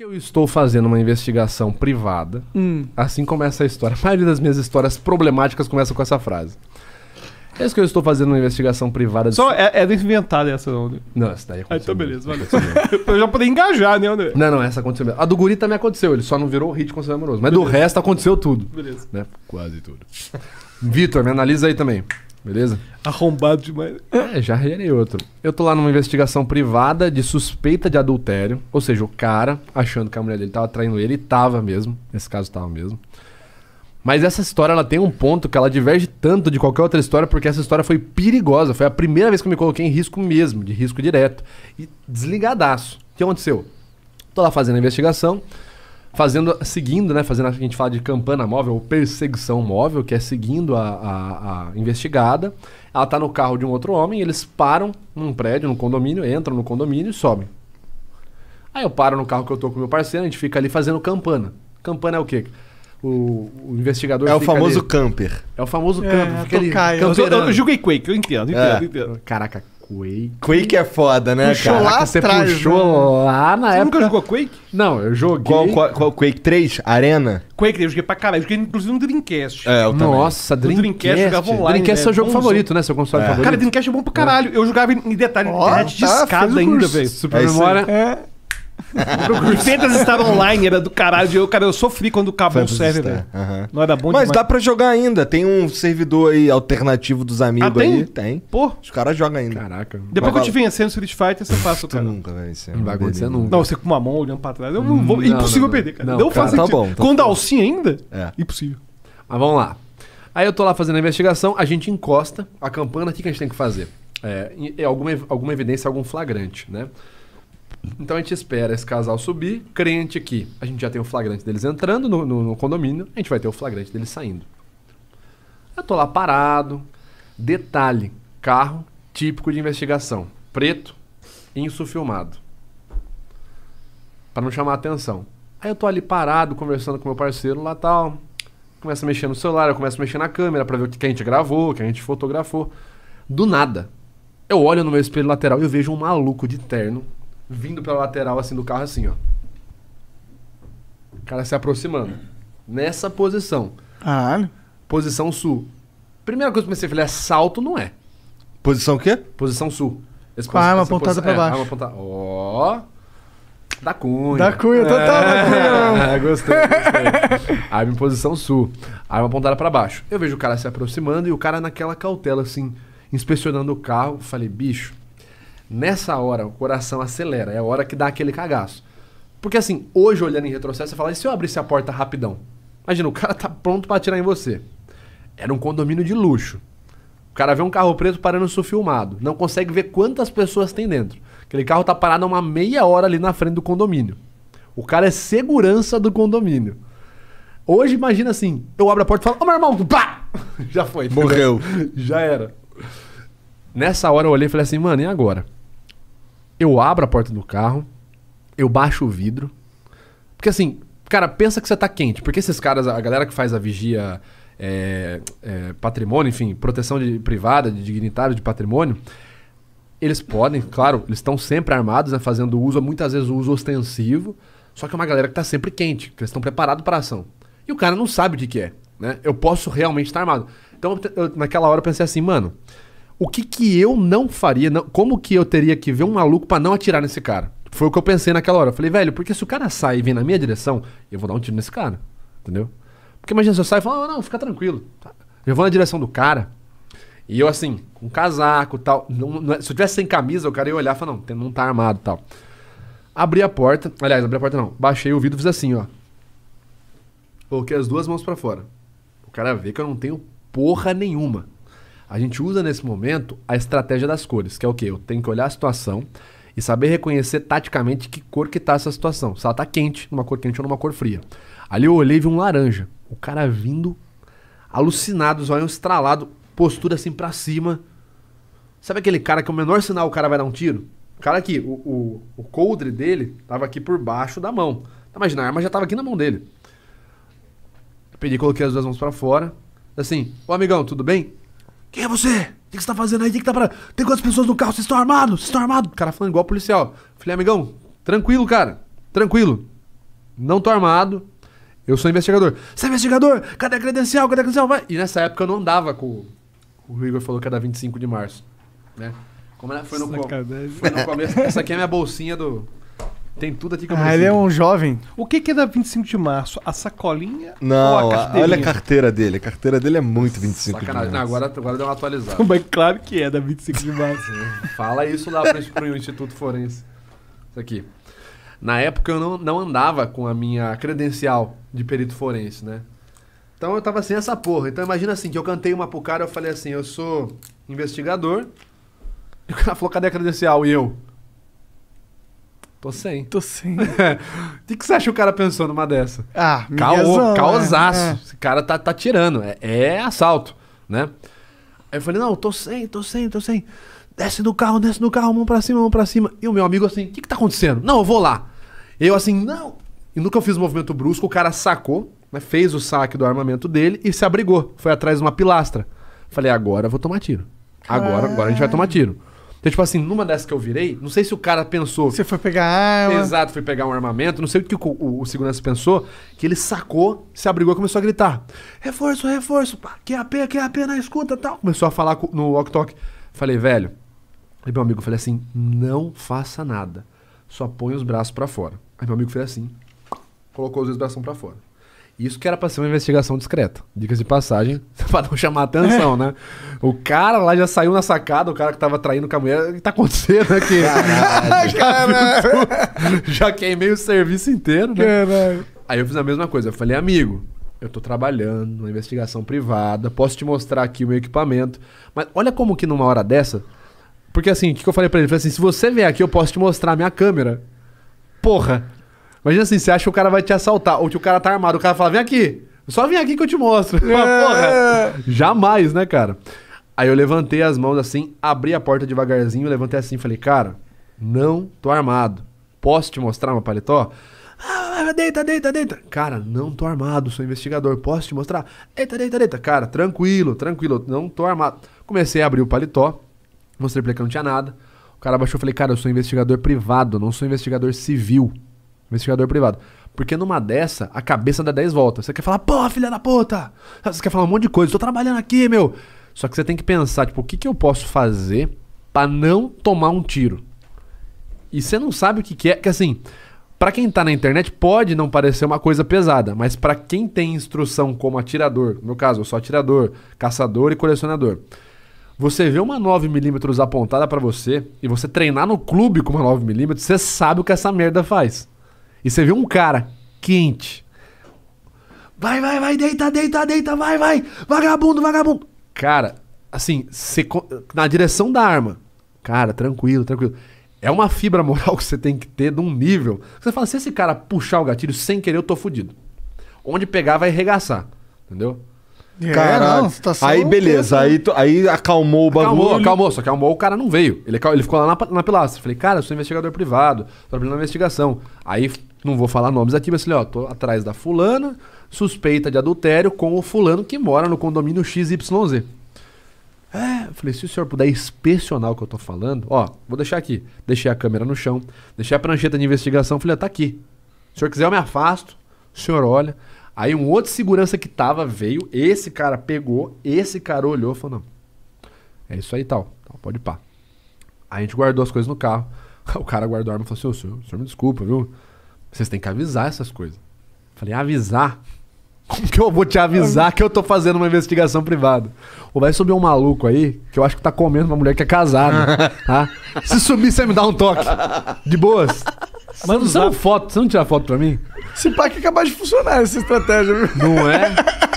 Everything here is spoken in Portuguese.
que eu estou fazendo uma investigação privada, hum. assim começa a história. A maioria das minhas histórias problemáticas começa com essa frase. É isso que eu estou fazendo uma investigação privada. Só de... é, é inventada né, essa, não. Né? Não, essa daí aconteceu. Ah, então beleza, valeu. pra já poder engajar, né, André? Não, não, essa aconteceu mesmo. A do Guri também aconteceu, ele só não virou o hit com o amoroso. Mas beleza. do resto aconteceu tudo. Beleza. Né? Quase tudo. Vitor, me analisa aí também. Beleza? Arrombado demais. É, já regenerei outro. Eu tô lá numa investigação privada de suspeita de adultério. Ou seja, o cara, achando que a mulher dele tava traindo ele, tava mesmo. Nesse caso, tava mesmo. Mas essa história, ela tem um ponto que ela diverge tanto de qualquer outra história, porque essa história foi perigosa. Foi a primeira vez que eu me coloquei em risco mesmo, de risco direto. E desligadaço. O que aconteceu? Tô lá fazendo a investigação fazendo, seguindo, né? Fazendo a gente fala de campana móvel ou perseguição móvel, que é seguindo a, a, a investigada. Ela está no carro de um outro homem, eles param num prédio, num condomínio, entram no condomínio e sobem. Aí eu paro no carro que eu tô com meu parceiro, a gente fica ali fazendo campana. Campana é o quê? O, o investigador É o famoso ali. camper. É o famoso é, camper. Fica ali, eu, eu, eu Quake, eu entendo, entendo, é. entendo. Caraca, Quake. Quake é foda, né, puxou cara? Lá você atrás, puxou né? lá na você época. Você nunca jogou Quake? Não, eu joguei. Qual, qual, qual Quake 3? Arena? Quake 3, eu joguei pra caralho. Eu joguei inclusive no Dreamcast. É, eu Nossa, também. Dreamcast. Dreamcast jogava online. Dreamcast né? é seu jogo favorito, né? Seu console é. favorito. Cara, Dreamcast é bom pra caralho. Eu jogava em detalhe, oh, internet né, tá, discada ainda, velho. Super é memória. É. Gurpetas estava online, era do caralho. Eu, cara, eu sofri quando acabou o server. Uhum. Não era bom Mas demais. dá pra jogar ainda. Tem um servidor aí alternativo dos amigos ah, tem? aí. Tem. Pô. Os caras jogam ainda. Caraca. Depois Vai que eu te vencer no Street Fighter, você passa o cara. nunca, velho. Não vai acontecer nunca. Não, você com uma mão olhando pra trás. Eu não vou. Não, impossível não, perder, cara. Não, não faz tá Bom, tá Com dalcinha ainda? É. Impossível. Mas ah, vamos lá. Aí eu tô lá fazendo a investigação, a gente encosta a campana. O que, que a gente tem que fazer? É, alguma, alguma evidência, algum flagrante, né? Então a gente espera esse casal subir, crente que a gente já tem o flagrante deles entrando no, no, no condomínio, a gente vai ter o flagrante deles saindo. Eu tô lá parado. Detalhe: carro típico de investigação. Preto, insufilmado. para não chamar atenção. Aí eu tô ali parado, conversando com meu parceiro lá tal. Começa a mexer no celular, eu começo a mexer na câmera para ver o que a gente gravou, o que a gente fotografou. Do nada, eu olho no meu espelho lateral e eu vejo um maluco de terno vindo pela lateral assim do carro, assim, ó. O cara se aproximando. Nessa posição. Caralho. Né? Posição sul. Primeira coisa que eu pensei, falei, é salto, não é. Posição o quê? Posição sul. Esse Com a arma apontada pra é, baixo. É, arma apontada. Ó. Da cunha. Da cunha, total então tá, da cunha. É, gostei, gostei. Arma em posição sul. Arma apontada pra baixo. Eu vejo o cara se aproximando e o cara naquela cautela, assim, inspecionando o carro. Falei, bicho, Nessa hora, o coração acelera. É a hora que dá aquele cagaço. Porque assim, hoje olhando em retrocesso, você fala, e se eu abrisse a porta rapidão? Imagina, o cara tá pronto para atirar em você. Era um condomínio de luxo. O cara vê um carro preto parando filmado. Não consegue ver quantas pessoas tem dentro. Aquele carro tá parado há uma meia hora ali na frente do condomínio. O cara é segurança do condomínio. Hoje, imagina assim, eu abro a porta e falo, ô oh, meu irmão, pá! Já foi. Morreu. Já era. Nessa hora eu olhei e falei assim, mano, e agora? eu abro a porta do carro, eu baixo o vidro. Porque assim, cara, pensa que você tá quente. Porque esses caras, a galera que faz a vigia é, é, patrimônio, enfim, proteção de, privada, de dignitário de patrimônio, eles podem, claro, eles estão sempre armados, né, fazendo uso, muitas vezes uso ostensivo. Só que é uma galera que tá sempre quente, que eles estão preparados para ação. E o cara não sabe o que, é. Né? Eu posso realmente estar armado. Então, eu, naquela hora, eu pensei assim, mano o que que eu não faria, não, como que eu teria que ver um maluco para não atirar nesse cara? Foi o que eu pensei naquela hora. Eu falei, velho, porque se o cara sai e vem na minha direção, eu vou dar um tiro nesse cara, entendeu? Porque imagina se eu saio e falo, ah, não, fica tranquilo. Eu vou na direção do cara, e eu assim, com casaco e tal. Não, não é, se eu tivesse sem camisa, o cara ia olhar e falar, não, não tá armado e tal. Abri a porta, aliás, abri a porta não, baixei o vidro e fiz assim, ó. Coloquei as duas mãos para fora. O cara vê que eu não tenho porra nenhuma. A gente usa nesse momento a estratégia das cores, que é o que? Eu tenho que olhar a situação e saber reconhecer taticamente que cor que tá essa situação. Se ela tá quente, numa cor quente ou numa cor fria. Ali eu olhei e vi um laranja. O cara vindo alucinado, os olhos estralado, postura assim para cima. Sabe aquele cara que o menor sinal o cara vai dar um tiro? O cara aqui, o, o, o coldre dele tava aqui por baixo da mão. Imagina, tá, a arma já tava aqui na mão dele. Eu pedi, coloquei as duas mãos para fora. Assim, ô amigão, tudo bem? Quem é você? O que você tá fazendo aí? O que, que tá parando? Tem quantas pessoas no carro? Vocês estão armados? Vocês estão armados? O cara falando igual policial. Falei, amigão, tranquilo, cara. Tranquilo. Não tô armado. Eu sou investigador. Você é investigador? Cadê a credencial? Cadê a credencial? Vai. E nessa época eu não andava com. O Igor falou que era 25 de março. Né? Como é Foi no, foi no começo. Essa aqui é minha bolsinha do. Tem tudo aqui que eu Ah, ele é um jovem. O que, que é da 25 de março? A sacolinha Não, ou a a- olha a carteira dele. A carteira dele é muito 25 de Sacanagem. Não, março. agora, agora deu uma atualizada. Mas claro que é da 25 de março. Fala isso lá pro, pro Instituto Forense. Isso aqui. Na época eu não, não andava com a minha credencial de perito forense, né? Então eu tava sem essa porra. Então imagina assim, que eu cantei uma pro cara, eu falei assim, eu sou investigador. E o cara falou, cadê a credencial? E eu? Tô sem. Tô sem. O que, que você acha que o cara pensou numa dessa? Ah, Caô, né? Caosaço. É. Esse cara tá, tá tirando. É, é, assalto, né? Aí eu falei, não, tô sem, tô sem, tô sem. Desce do carro, desce do carro, mão pra cima, mão pra cima. E o meu amigo assim, o que que tá acontecendo? Não, eu vou lá. Eu assim, não. E nunca eu fiz um movimento brusco, o cara sacou, né, fez o saque do armamento dele e se abrigou. Foi atrás de uma pilastra. Falei, agora eu vou tomar tiro. Agora, agora a gente vai tomar tiro. Então, tipo assim, numa dessas que eu virei, não sei se o cara pensou. Você foi pegar arma. Exato, foi pegar um armamento. Não sei o que o, o, o segurança pensou, que ele sacou, se abrigou e começou a gritar: reforço, reforço, pá, é AP na escuta tal. Começou a falar no walk talk. Falei, velho. Aí meu amigo falei assim: não faça nada. Só põe os braços para fora. Aí meu amigo fez assim: colocou os braços para fora. Isso que era pra ser uma investigação discreta. Dicas de passagem, pra não chamar atenção, né? É. O cara lá já saiu na sacada, o cara que tava traindo com a mulher. O que tá acontecendo aqui? Caralho, já, é, né? já queimei o serviço inteiro, né? Caralho. Aí eu fiz a mesma coisa. Eu falei, amigo, eu tô trabalhando numa investigação privada, posso te mostrar aqui o meu equipamento. Mas olha como que numa hora dessa. Porque assim, o que, que eu falei pra ele? Eu falei assim: se você vier aqui, eu posso te mostrar a minha câmera. Porra, Imagina assim, você acha que o cara vai te assaltar, ou que o cara tá armado, o cara fala, vem aqui, só vem aqui que eu te mostro. É. Porra, jamais, né, cara? Aí eu levantei as mãos assim, abri a porta devagarzinho, levantei assim, falei, cara, não tô armado. Posso te mostrar meu paletó? Ah, deita, deita, deita. Cara, não tô armado, sou investigador. Posso te mostrar? Deita, deita, deita. Cara, tranquilo, tranquilo, não tô armado. Comecei a abrir o paletó, mostrei pra ele que não tinha nada. O cara baixou e falei, cara, eu sou investigador privado, não sou investigador civil. Investigador privado. Porque numa dessa, a cabeça dá 10 voltas. Você quer falar, porra, filha da puta! Você quer falar um monte de coisa, tô trabalhando aqui, meu! Só que você tem que pensar, tipo, o que, que eu posso fazer para não tomar um tiro? E você não sabe o que, que é, que assim, para quem tá na internet pode não parecer uma coisa pesada, mas para quem tem instrução como atirador, no meu caso, eu sou atirador, caçador e colecionador. Você vê uma 9mm apontada para você e você treinar no clube com uma 9mm, você sabe o que essa merda faz. E você vê um cara quente. Vai, vai, vai, deita, deita, deita, vai, vai. Vagabundo, vagabundo. Cara, assim, você, na direção da arma. Cara, tranquilo, tranquilo. É uma fibra moral que você tem que ter de um nível. Você fala, se esse cara puxar o gatilho sem querer, eu tô fudido. Onde pegar vai arregaçar. Entendeu? É, Caralho. Não, tá aí beleza, né? aí, aí acalmou o bagulho. Acalmou, acalmou, só que acalmou, o cara não veio. Ele, ele ficou lá na, na pilastra. Falei, cara, eu sou investigador privado, tô abrindo uma investigação. Aí não vou falar nomes aqui, mas falei, ó, tô atrás da fulana, suspeita de adultério com o fulano que mora no condomínio XYZ. É, eu falei, se o senhor puder inspecionar o que eu tô falando, ó, vou deixar aqui. Deixei a câmera no chão, deixei a prancheta de investigação, falei, ó, tá aqui. Se o senhor quiser, eu me afasto, o senhor olha. Aí um outro segurança que tava veio, esse cara pegou, esse cara olhou falou, não, é isso aí tal, tal pode pá. Aí a gente guardou as coisas no carro, o cara guardou a arma e falou assim, o senhor, o senhor me desculpa, viu? Vocês têm que avisar essas coisas. Falei, avisar? Como que eu vou te avisar que eu tô fazendo uma investigação privada? Ou vai subir um maluco aí, que eu acho que tá comendo uma mulher que é casada. tá? Se subir, você me dá um toque. De boas. Manda uma foto, você não tira foto pra mim? Esse parque que é capaz de funcionar essa estratégia, viu? Não é?